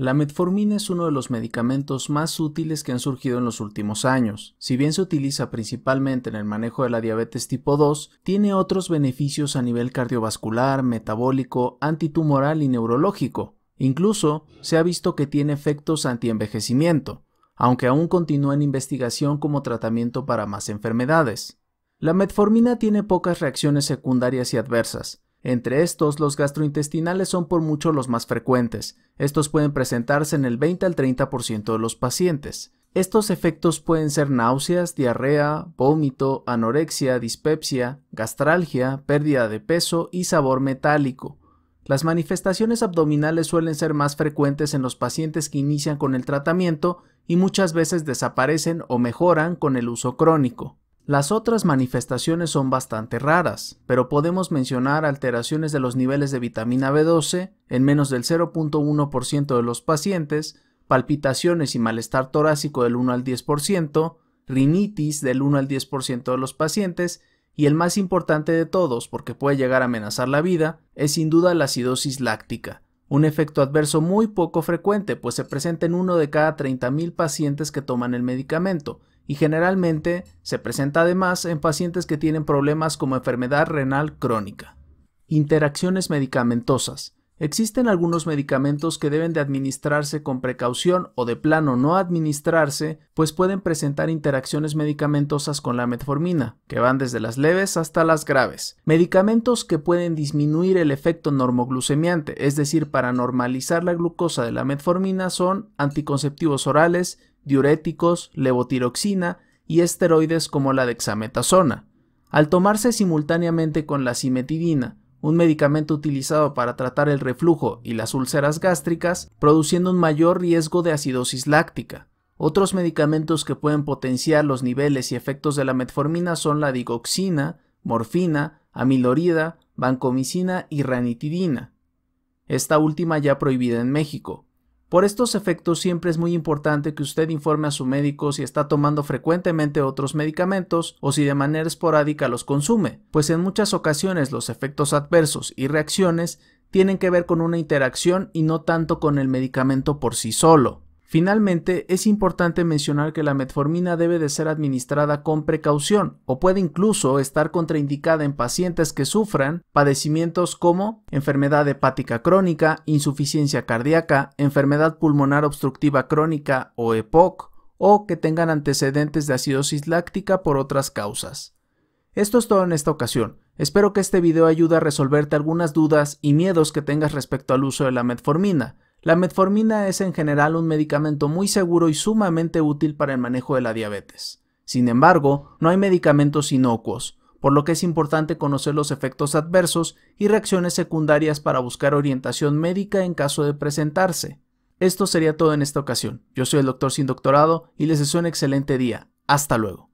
La metformina es uno de los medicamentos más útiles que han surgido en los últimos años. Si bien se utiliza principalmente en el manejo de la diabetes tipo 2, tiene otros beneficios a nivel cardiovascular, metabólico, antitumoral y neurológico. Incluso se ha visto que tiene efectos antienvejecimiento, aunque aún continúa en investigación como tratamiento para más enfermedades. La metformina tiene pocas reacciones secundarias y adversas, entre estos, los gastrointestinales son por mucho los más frecuentes. Estos pueden presentarse en el 20 al 30% de los pacientes. Estos efectos pueden ser náuseas, diarrea, vómito, anorexia, dispepsia, gastralgia, pérdida de peso y sabor metálico. Las manifestaciones abdominales suelen ser más frecuentes en los pacientes que inician con el tratamiento y muchas veces desaparecen o mejoran con el uso crónico. Las otras manifestaciones son bastante raras, pero podemos mencionar alteraciones de los niveles de vitamina B12 en menos del 0.1% de los pacientes, palpitaciones y malestar torácico del 1 al 10%, rinitis del 1 al 10% de los pacientes y el más importante de todos, porque puede llegar a amenazar la vida, es sin duda la acidosis láctica, un efecto adverso muy poco frecuente, pues se presenta en uno de cada 30.000 pacientes que toman el medicamento, y generalmente se presenta además en pacientes que tienen problemas como enfermedad renal crónica. Interacciones medicamentosas. Existen algunos medicamentos que deben de administrarse con precaución o de plano no administrarse, pues pueden presentar interacciones medicamentosas con la metformina, que van desde las leves hasta las graves. Medicamentos que pueden disminuir el efecto normoglucemiante, es decir, para normalizar la glucosa de la metformina son anticonceptivos orales, diuréticos, levotiroxina y esteroides como la dexametasona. Al tomarse simultáneamente con la cimetidina, un medicamento utilizado para tratar el reflujo y las úlceras gástricas, produciendo un mayor riesgo de acidosis láctica. Otros medicamentos que pueden potenciar los niveles y efectos de la metformina son la digoxina, morfina, amilorida, vancomicina y ranitidina. Esta última ya prohibida en México. Por estos efectos siempre es muy importante que usted informe a su médico si está tomando frecuentemente otros medicamentos o si de manera esporádica los consume, pues en muchas ocasiones los efectos adversos y reacciones tienen que ver con una interacción y no tanto con el medicamento por sí solo. Finalmente, es importante mencionar que la metformina debe de ser administrada con precaución o puede incluso estar contraindicada en pacientes que sufran padecimientos como enfermedad hepática crónica, insuficiencia cardíaca, enfermedad pulmonar obstructiva crónica o EPOC, o que tengan antecedentes de acidosis láctica por otras causas. Esto es todo en esta ocasión. Espero que este video ayude a resolverte algunas dudas y miedos que tengas respecto al uso de la metformina. La metformina es en general un medicamento muy seguro y sumamente útil para el manejo de la diabetes. Sin embargo, no hay medicamentos inocuos, por lo que es importante conocer los efectos adversos y reacciones secundarias para buscar orientación médica en caso de presentarse. Esto sería todo en esta ocasión. Yo soy el doctor sin doctorado y les deseo un excelente día. Hasta luego.